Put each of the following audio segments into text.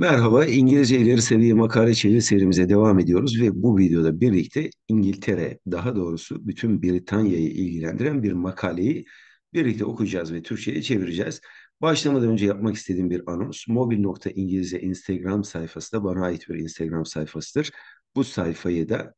Merhaba, İngilizce ileri seviye makale çeviri serimize devam ediyoruz ve bu videoda birlikte İngiltere, daha doğrusu bütün Britanya'yı ilgilendiren bir makaleyi birlikte okuyacağız ve Türkçe'ye çevireceğiz. Başlamadan önce yapmak istediğim bir anons, mobil.ingilizce Instagram sayfası da bana ait bir Instagram sayfasıdır. Bu sayfayı da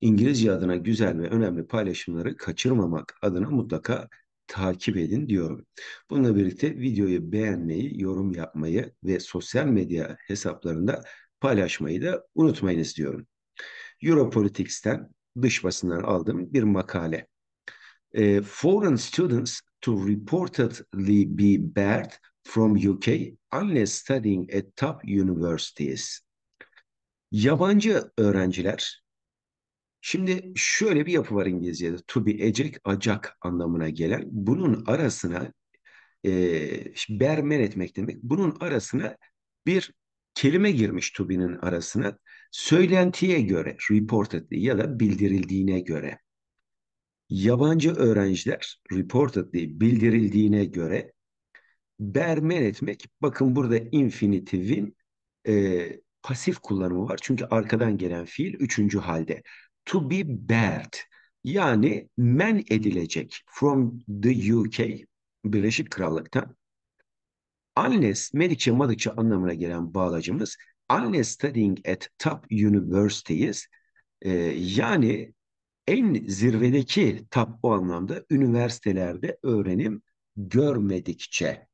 İngilizce adına güzel ve önemli paylaşımları kaçırmamak adına mutlaka takip edin diyorum. Bununla birlikte videoyu beğenmeyi, yorum yapmayı ve sosyal medya hesaplarında paylaşmayı da unutmayınız diyorum. Europolitics'ten dış basından aldığım bir makale. E, foreign students to reportedly be barred from UK unless studying at top universities. Yabancı öğrenciler Şimdi şöyle bir yapı var İngilizce'de. To be ecek, acak anlamına gelen. Bunun arasına e, bermer etmek demek. Bunun arasına bir kelime girmiş to be'nin arasına. Söylentiye göre, reportedly ya da bildirildiğine göre. Yabancı öğrenciler reportedly bildirildiğine göre bermen etmek. Bakın burada infinitivin e, pasif kullanımı var. Çünkü arkadan gelen fiil üçüncü halde to be banned yani men edilecek from the UK Birleşik Krallık'tan unless medikçe madıkça anlamına gelen bağlacımız unless studying at top universities e, yani en zirvedeki top o anlamda üniversitelerde öğrenim görmedikçe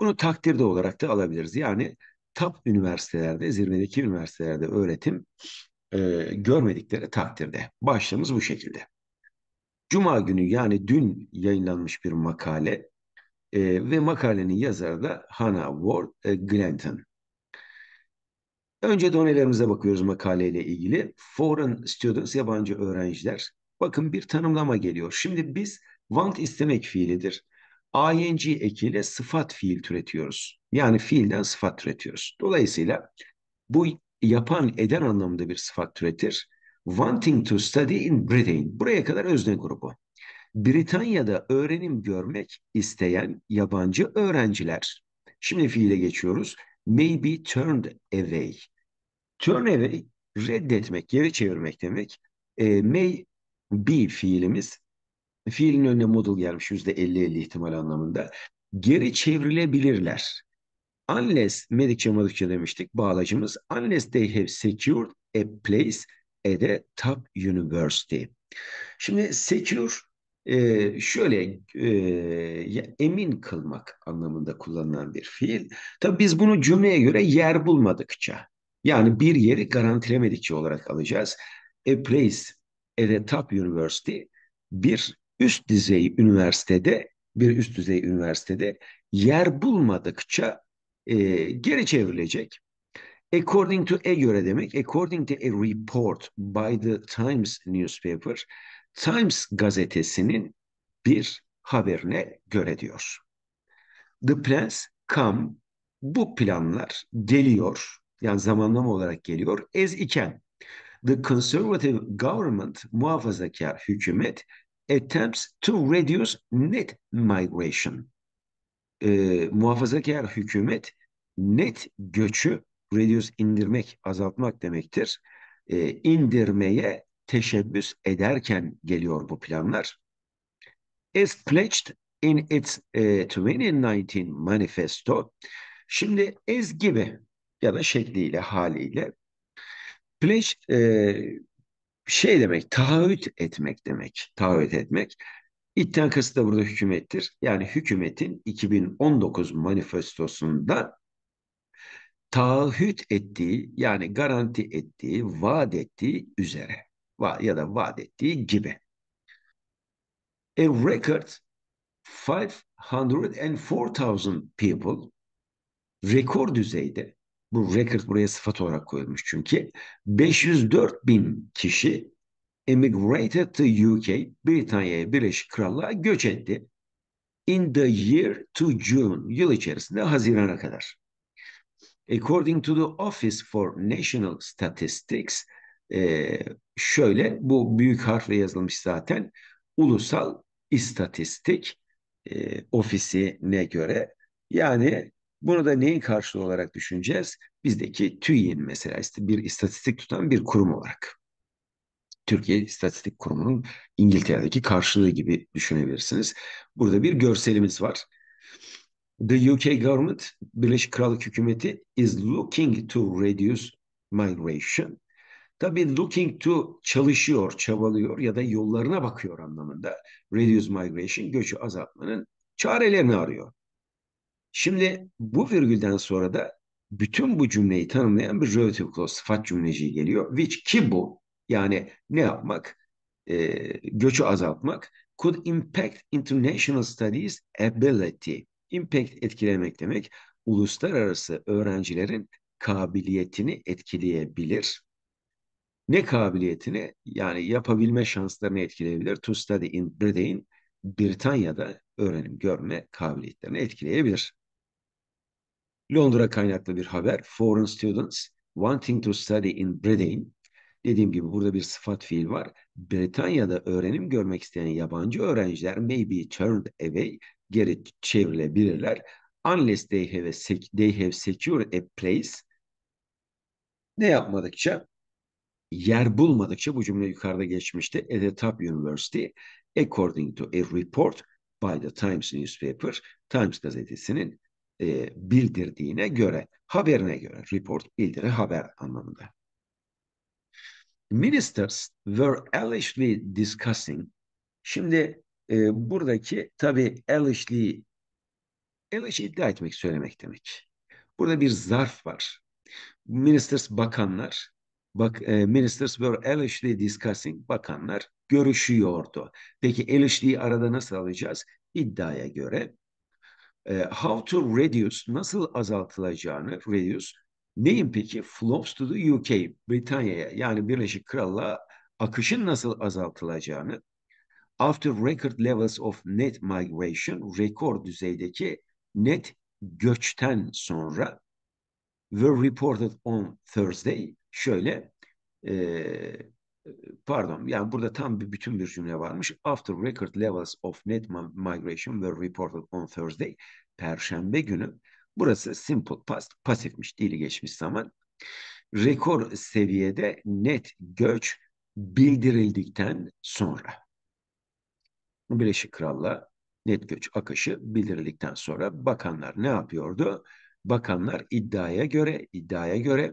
bunu takdirde olarak da alabiliriz. Yani top üniversitelerde, zirvedeki üniversitelerde öğretim e, görmedikleri takdirde. Başlığımız bu şekilde. Cuma günü yani dün yayınlanmış bir makale e, ve makalenin yazarı da Hannah Ward e, Glanton. Önce donelerimize bakıyoruz makaleyle ilgili. Foreign students, yabancı öğrenciler. Bakın bir tanımlama geliyor. Şimdi biz want istemek fiilidir. ING ekiyle sıfat fiil türetiyoruz. Yani fiilden sıfat türetiyoruz. Dolayısıyla bu yapan, eden anlamında bir sıfat üretir. Wanting to study in Britain. Buraya kadar özne grubu. Britanya'da öğrenim görmek isteyen yabancı öğrenciler. Şimdi fiile geçiyoruz. May be turned away. Turn away reddetmek, geri çevirmek demek. E, may be fiilimiz fiilin önüne modal gelmiş yüzde %50-50 ihtimal anlamında. Geri çevrilebilirler. Unless, Medikçe Madıkçe demiştik bağlacımız. Unless they have secured a place at a top university. Şimdi secure e, şöyle e, emin kılmak anlamında kullanılan bir fiil. Tabii biz bunu cümleye göre yer bulmadıkça yani bir yeri garantilemedikçe olarak alacağız. A place at a top university bir üst düzey üniversitede bir üst düzey üniversitede yer bulmadıkça e, geri çevrilecek. According to a göre demek. According to a report by the Times newspaper. Times gazetesinin bir haberine göre diyor. The plans come. Bu planlar geliyor. Yani zamanlama olarak geliyor. As iken. The conservative government, muhafazakar hükümet attempts to reduce net migration. E, muhafazakar hükümet net göçü reduce indirmek, azaltmak demektir. E, indirmeye teşebbüs ederken geliyor bu planlar. As pledged in its e, 2019 manifesto, şimdi as gibi ya da şekliyle, haliyle pledge e, şey demek, taahhüt etmek demek, taahhüt etmek. İtten kastı da burada hükümettir. Yani hükümetin 2019 manifestosunda taahhüt ettiği yani garanti ettiği, vaat ettiği üzere ya da vaat ettiği gibi. A record 504,000 people rekor düzeyde bu record buraya sıfat olarak koyulmuş çünkü 504 bin kişi emigrated to UK Britanya'ya Birleşik Krallığa göç etti. In the year to June yıl içerisinde Haziran'a kadar. According to the Office for National Statistics e, şöyle bu büyük harfle yazılmış zaten ulusal istatistik e, ofisine göre yani bunu da neyin karşılığı olarak düşüneceğiz? Bizdeki TÜİ'nin mesela işte bir istatistik tutan bir kurum olarak. Türkiye İstatistik Kurumu'nun İngiltere'deki karşılığı gibi düşünebilirsiniz. Burada bir görselimiz var. The UK government, Birleşik Krallık hükümeti is looking to reduce migration. Tabii looking to çalışıyor, çabalıyor ya da yollarına bakıyor anlamında. Reduce migration, göçü azaltmanın çarelerini arıyor. Şimdi bu virgülden sonra da bütün bu cümleyi tanımlayan bir relative clause, sıfat cümleciği geliyor. Which ki bu, yani ne yapmak? E, göçü azaltmak. Could impact international studies ability Impact etkilemek demek uluslararası öğrencilerin kabiliyetini etkileyebilir. Ne kabiliyetini? Yani yapabilme şanslarını etkileyebilir. To study in Britain, Britanya'da öğrenim görme kabiliyetlerini etkileyebilir. Londra kaynaklı bir haber. Foreign students wanting to study in Britain. Dediğim gibi burada bir sıfat fiil var. Britanya'da öğrenim görmek isteyen yabancı öğrenciler may be turned away geri çevirebilirler. Unless they have, a they have secured a place ne yapmadıkça yer bulmadıkça bu cümle yukarıda geçmişti. At the top university according to a report by the Times newspaper Times gazetesinin e, bildirdiğine göre haberine göre report bildiri haber anlamında. Ministers were allegedly discussing şimdi e, buradaki tabii Elishliği Elish iddia etmek söylemek demek. Burada bir zarf var. Ministers bakanlar bak, e, ministers were Elishly discussing bakanlar görüşüyordu. Peki Elishly'yi arada nasıl alacağız? İddiaya göre e, how to reduce nasıl azaltılacağını reduce Neyin peki? Flows to the UK, Britanya'ya yani Birleşik Krallığa akışın nasıl azaltılacağını after record levels of net migration, rekor düzeydeki net göçten sonra were reported on Thursday. Şöyle e, pardon yani burada tam bir bütün bir cümle varmış. After record levels of net migration were reported on Thursday. Perşembe günü. Burası simple past, pasifmiş, dili geçmiş zaman. Rekor seviyede net göç bildirildikten sonra. Birleşik Krallığa net göç akışı bildirildikten sonra bakanlar ne yapıyordu? Bakanlar iddiaya göre iddiaya göre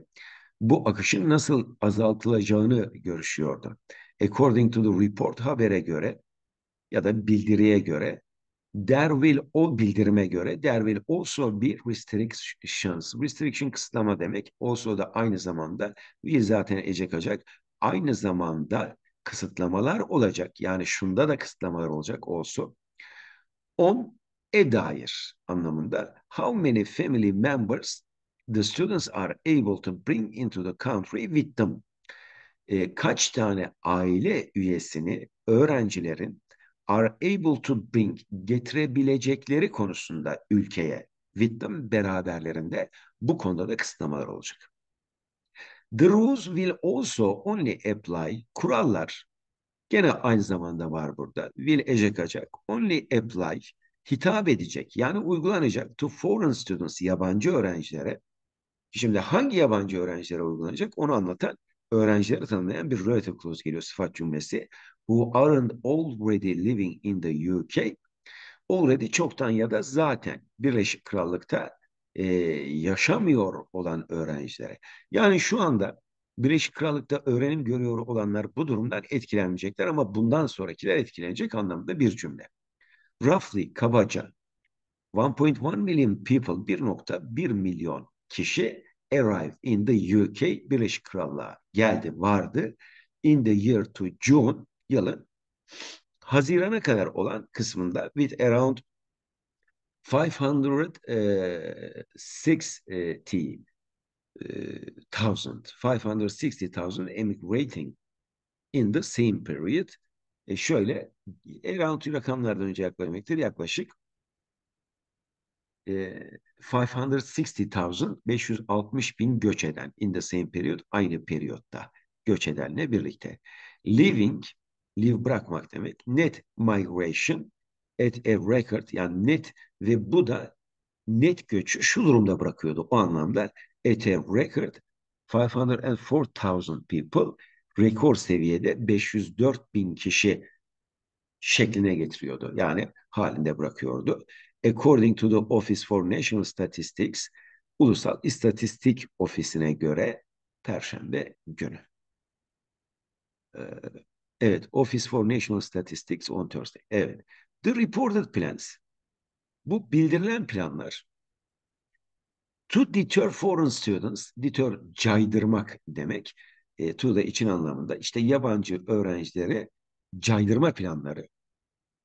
bu akışın nasıl azaltılacağını görüşüyordu. According to the report habere göre ya da bildiriye göre there will o bildirime göre there will also be restrictions. Restriction kısıtlama demek. Also da aynı zamanda bir zaten ecek acak. Aynı zamanda kısıtlamalar olacak. Yani şunda da kısıtlamalar olacak olsun. On e dair anlamında how many family members the students are able to bring into the country with them. E, kaç tane aile üyesini öğrencilerin are able to bring getirebilecekleri konusunda ülkeye with them beraberlerinde bu konuda da kısıtlamalar olacak. The rules will also only apply. Kurallar gene aynı zamanda var burada. Will ecekacak. Only apply. Hitap edecek. Yani uygulanacak. To foreign students. Yabancı öğrencilere. Şimdi hangi yabancı öğrencilere uygulanacak onu anlatan öğrencileri tanımlayan bir relative clause geliyor sıfat cümlesi. Who aren't already living in the UK. Already çoktan ya da zaten Birleşik Krallık'ta e, yaşamıyor olan öğrencilere. Yani şu anda Birleşik Krallık'ta öğrenim görüyor olanlar bu durumdan etkilenmeyecekler ama bundan sonrakiler etkilenecek anlamda bir cümle. Roughly, kabaca 1.1 million people, 1.1 milyon kişi arrived in the UK, Birleşik Krallığa geldi, vardı. In the year to June, yılın Haziran'a kadar olan kısmında with around 560 560,000 emigrating in the same period. E şöyle around rakamlardan önce yaklaşmaktır. Yaklaşık e, 560,000 560 bin göç eden in the same period aynı periyotta göç edenle birlikte. Living, live bırakmak demek. Net migration at a record yani net ve bu da net göç şu durumda bırakıyordu o anlamda at a record 504,000 people rekor seviyede 504 bin kişi şekline getiriyordu. Yani halinde bırakıyordu. According to the Office for National Statistics, Ulusal İstatistik Ofisi'ne göre Perşembe günü. Ee, evet, Office for National Statistics on Thursday. Evet, The reported plans. Bu bildirilen planlar. To deter foreign students, deter caydırmak demek. E, to da için anlamında. İşte yabancı öğrencileri caydırma planları.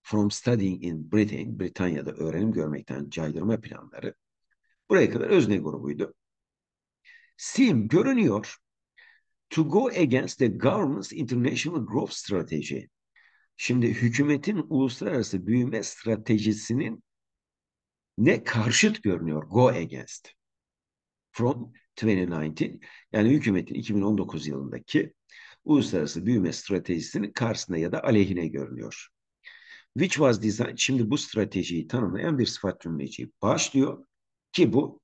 From studying in Britain, Britanya'da öğrenim görmekten caydırma planları. Buraya kadar özne grubuydu. Sim görünüyor. To go against the government's international growth strategy. Şimdi hükümetin uluslararası büyüme stratejisinin ne karşıt görünüyor? Go against. From 2019 yani hükümetin 2019 yılındaki uluslararası büyüme stratejisinin karşısına ya da aleyhine görünüyor. Which was designed, şimdi bu stratejiyi tanımlayan bir sıfat cümleci başlıyor ki bu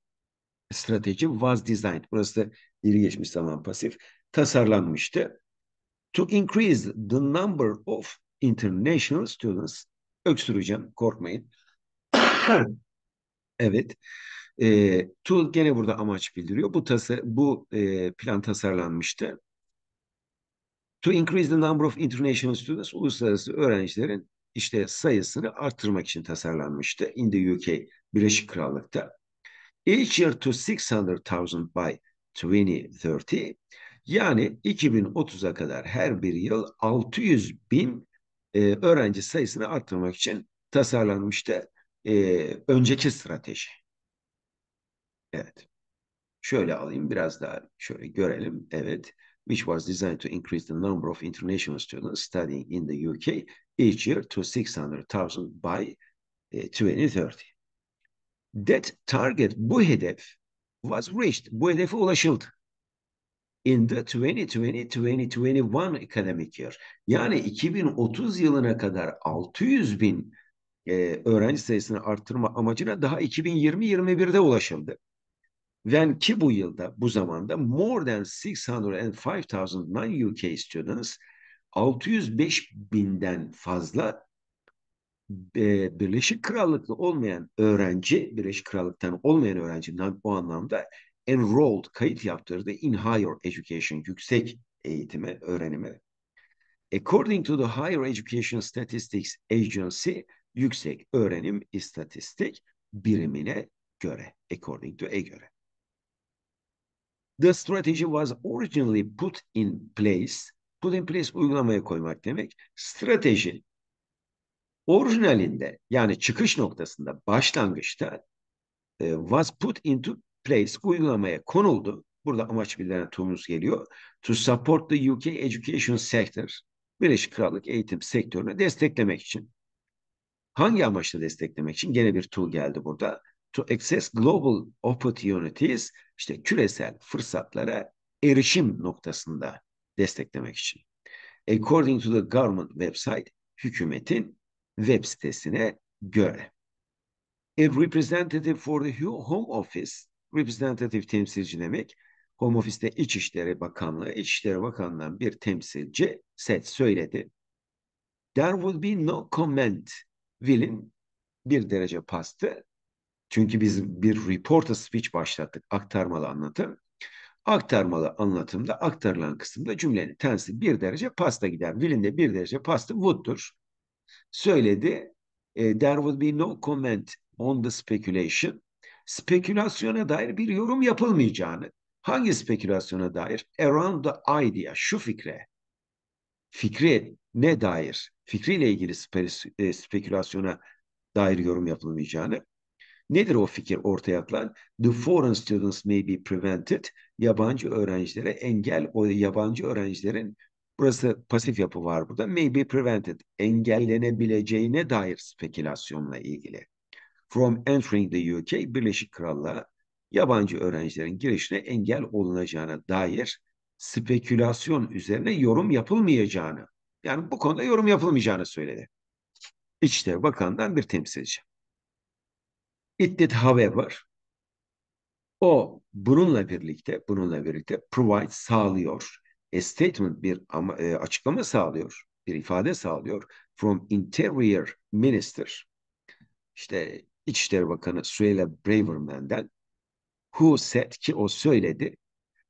strateji was designed, burası da geri geçmiş zaman pasif, tasarlanmıştı. To increase the number of International Students. Öksüreceğim korkmayın. evet. E, Tool gene burada amaç bildiriyor. Bu tasa, bu e, plan tasarlanmıştı. To increase the number of international students, uluslararası öğrencilerin işte sayısını arttırmak için tasarlanmıştı in the UK, Birleşik Krallık'ta. Each year to 600,000 by 2030. Yani 2030'a kadar her bir yıl 600 bin e, öğrenci sayısını arttırmak için tasarlanmıştı e, önceki strateji. Evet. Şöyle alayım biraz daha şöyle görelim. Evet. Which was designed to increase the number of international students studying in the UK each year to 600,000 by e, 2030. That target bu hedef was reached. Bu hedefe ulaşıldı in the 2020-2021 academic year yani 2030 yılına kadar 600 bin e, öğrenci sayısını arttırma amacına daha 2020-21'de ulaşıldı. Ve ki bu yılda bu zamanda more than 605,000 non-UK students 605 binden fazla e, Birleşik Krallıklı olmayan öğrenci, Birleşik Krallık'tan olmayan öğrenci o anlamda enrolled kayıt yaptırdı in higher education yüksek eğitime, öğrenime. According to the Higher Education Statistics Agency yüksek öğrenim istatistik birimine göre, according to e göre. The strategy was originally put in place, put in place uygulamaya koymak demek. Strateji orijinalinde yani çıkış noktasında, başlangıçta e, was put into Place uygulamaya konuldu. Burada amaç bilinen TUMUS geliyor. To support the UK education sector. Birleşik Krallık eğitim sektörünü desteklemek için. Hangi amaçla desteklemek için? Gene bir tool geldi burada. To access global opportunities. işte küresel fırsatlara erişim noktasında desteklemek için. According to the government website, hükümetin web sitesine göre. A representative for the Home Office Representative temsilci demek. Home Office'te İçişleri Bakanlığı, İçişleri Bakanlığı'ndan bir temsilci set söyledi. There would be no comment. Will'in bir derece pastı. Çünkü biz bir reporter speech başlattık. Aktarmalı anlatım. Aktarmalı anlatımda aktarılan kısımda cümlenin tensi bir derece pasta gider. Will'in de bir derece pastı woulddur. Söyledi. E, there would be no comment on the speculation spekülasyona dair bir yorum yapılmayacağını, hangi spekülasyona dair? Around the idea, şu fikre, fikri ne dair, fikriyle ilgili spe, e, spekülasyona dair yorum yapılmayacağını, nedir o fikir ortaya atılan? The foreign students may be prevented, yabancı öğrencilere engel, o yabancı öğrencilerin Burası pasif yapı var burada. May be prevented. Engellenebileceğine dair spekülasyonla ilgili from entering the UK Birleşik Krallığa yabancı öğrencilerin girişine engel olunacağına dair spekülasyon üzerine yorum yapılmayacağını yani bu konuda yorum yapılmayacağını söyledi. İçişleri Bakanı'ndan bir temsilci. It did however o bununla birlikte bununla birlikte provide sağlıyor. A statement bir ama, e, açıklama sağlıyor. Bir ifade sağlıyor. From Interior Minister işte İçişleri Bakanı Suella Braverman'den who said ki o söyledi.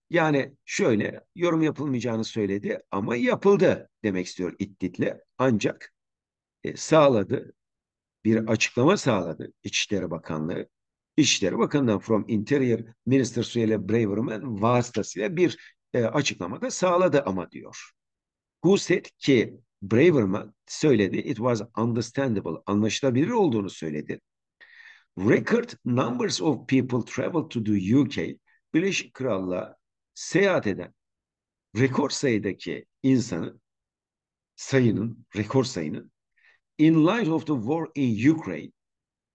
Yani şöyle yorum yapılmayacağını söyledi ama yapıldı demek istiyor idditle. Ancak e, sağladı bir açıklama sağladı İçişleri Bakanlığı. İçişleri Bakanı'ndan From Interior Minister Suella Braverman vasıtasıyla bir e, açıklama da sağladı ama diyor. Who said ki Braverman söyledi it was understandable anlaşılabilir olduğunu söyledi. Record numbers of people travel to the UK, Birleşik Krallığa seyahat eden rekor sayıdaki insanın sayının, rekor sayının in light of the war in Ukraine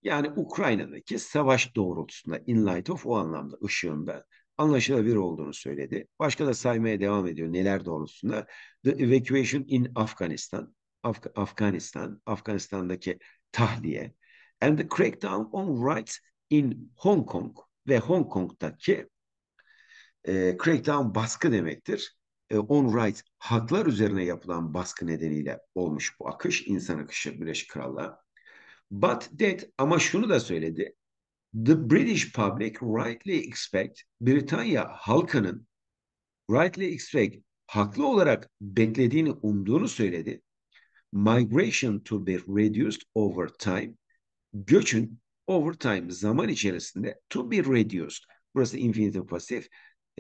yani Ukrayna'daki savaş doğrultusunda in light of o anlamda ışığında anlaşılabilir olduğunu söyledi. Başka da saymaya devam ediyor neler doğrultusunda. The evacuation in Afghanistan, Af Afganistan, Afganistan'daki tahliye, and the crackdown on rights in Hong Kong ve Hong Kong'daki e, crackdown baskı demektir. E, on rights haklar üzerine yapılan baskı nedeniyle olmuş bu akış, insan akışı Birleşik Krallığa. But that ama şunu da söyledi. The British public rightly expect Britanya halkının rightly expect haklı olarak beklediğini umduğunu söyledi. Migration to be reduced over time göçün over time zaman içerisinde to be reduced. Burası infinitive pasif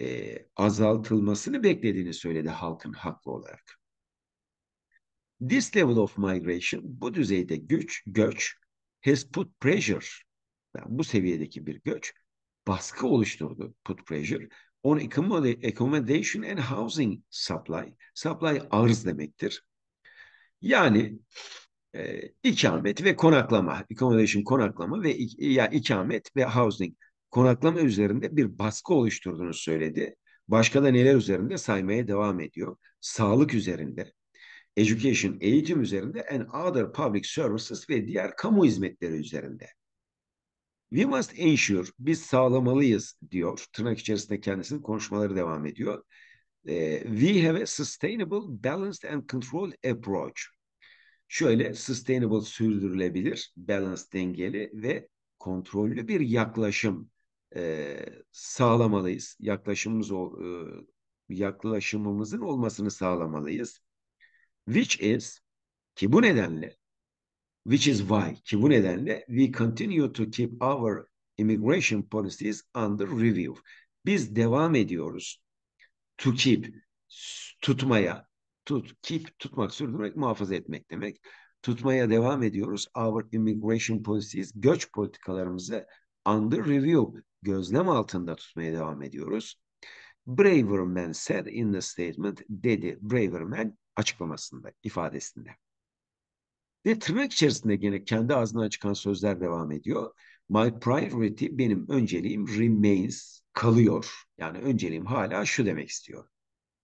e, azaltılmasını beklediğini söyledi halkın haklı olarak. This level of migration, bu düzeyde güç, göç has put pressure. Yani bu seviyedeki bir göç baskı oluşturdu put pressure on accommodation and housing supply. Supply arz demektir. Yani e, ikamet ve konaklama, accommodation konaklama ve ya ikamet ve housing konaklama üzerinde bir baskı oluşturduğunu söyledi. Başka da neler üzerinde saymaya devam ediyor. Sağlık üzerinde, education, eğitim üzerinde and other public services ve diğer kamu hizmetleri üzerinde. We must ensure, biz sağlamalıyız diyor. Tırnak içerisinde kendisinin konuşmaları devam ediyor. We have a sustainable, balanced and controlled approach şöyle sustainable, sürdürülebilir, balance dengeli ve kontrollü bir yaklaşım e, sağlamalıyız. Yaklaşımımız o, e, yaklaşımımızın olmasını sağlamalıyız. Which is ki bu nedenle which is why ki bu nedenle we continue to keep our immigration policies under review. Biz devam ediyoruz to keep tutmaya tut, keep tutmak, sürdürmek, muhafaza etmek demek. Tutmaya devam ediyoruz. Our immigration policies, göç politikalarımızı under review, gözlem altında tutmaya devam ediyoruz. Braverman said in the statement dedi Braverman açıklamasında, ifadesinde. Ve tırnak içerisinde yine kendi ağzından çıkan sözler devam ediyor. My priority benim önceliğim remains kalıyor. Yani önceliğim hala şu demek istiyor.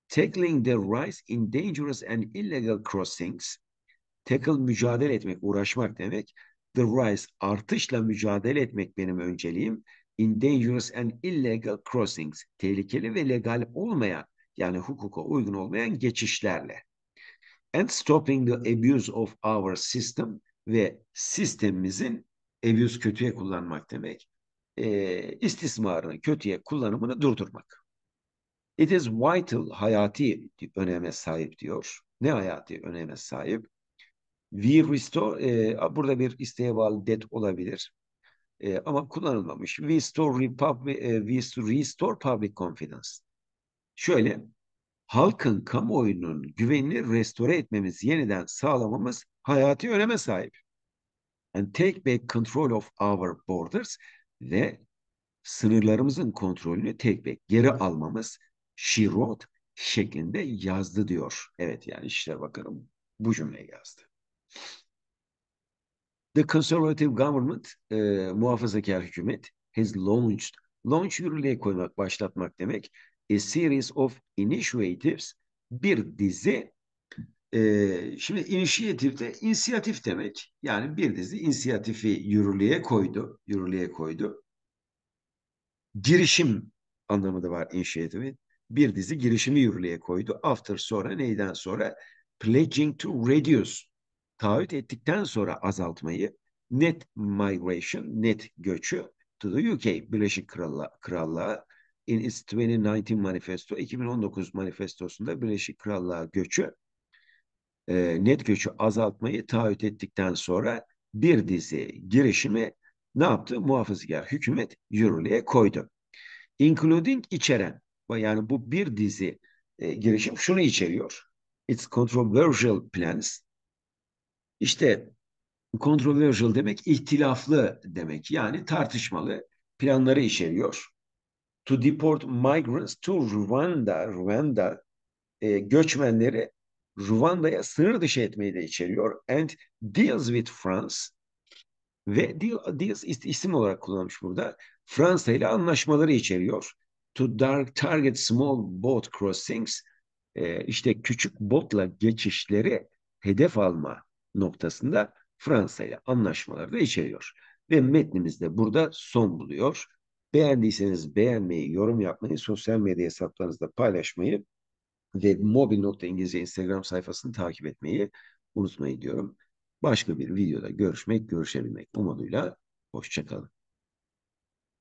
Tackling the rise in dangerous and illegal crossings. Tackle mücadele etmek, uğraşmak demek. The rise artışla mücadele etmek benim önceliğim. In dangerous and illegal crossings. Tehlikeli ve legal olmayan yani hukuka uygun olmayan geçişlerle. And stopping the abuse of our system ve sistemimizin abuse kötüye kullanmak demek. E, istismarını, kötüye kullanımını durdurmak. It is vital, hayati öneme sahip diyor. Ne hayati öneme sahip? We restore, e, burada bir isteğe det olabilir. E, ama kullanılmamış. We restore, republic, e, we restore public confidence. Şöyle, halkın, kamuoyunun güvenini restore etmemiz, yeniden sağlamamız hayati öneme sahip. And take back control of our borders ve sınırlarımızın kontrolünü take back, geri almamız she wrote şeklinde yazdı diyor. Evet yani işte bakalım bu cümleyi yazdı. The Conservative Government, e, muhafazakar hükümet, has launched, launch yürürlüğe koymak, başlatmak demek, a series of initiatives, bir dizi, e, şimdi inisiyatif de inisiyatif demek. Yani bir dizi inisiyatifi yürürlüğe koydu, yürürlüğe koydu. Girişim anlamı da var inisiyatifin bir dizi girişimi yürürlüğe koydu. After sonra neyden sonra? Pledging to reduce. Taahhüt ettikten sonra azaltmayı net migration, net göçü to the UK, Birleşik Krallığa, in its 2019 manifesto, 2019 manifestosunda Birleşik Krallığa göçü, e, net göçü azaltmayı taahhüt ettikten sonra bir dizi girişimi ne yaptı? Muhafazakar hükümet yürürlüğe koydu. Including içeren yani bu bir dizi e, girişim şunu içeriyor. It's controversial plans. İşte controversial demek ihtilaflı demek. Yani tartışmalı planları içeriyor. To deport migrants to Rwanda, Rwanda e, göçmenleri Rwanda'ya sınır dışı etmeyi de içeriyor. And deals with France ve deal, deals isim olarak kullanmış burada. Fransa ile anlaşmaları içeriyor to dark target small boat crossings e, işte küçük botla geçişleri hedef alma noktasında Fransa ile anlaşmaları da içeriyor. Ve metnimiz de burada son buluyor. Beğendiyseniz beğenmeyi, yorum yapmayı, sosyal medya hesaplarınızda paylaşmayı ve mobil.ingilizce Instagram sayfasını takip etmeyi unutmayın diyorum. Başka bir videoda görüşmek, görüşebilmek umuduyla hoşçakalın.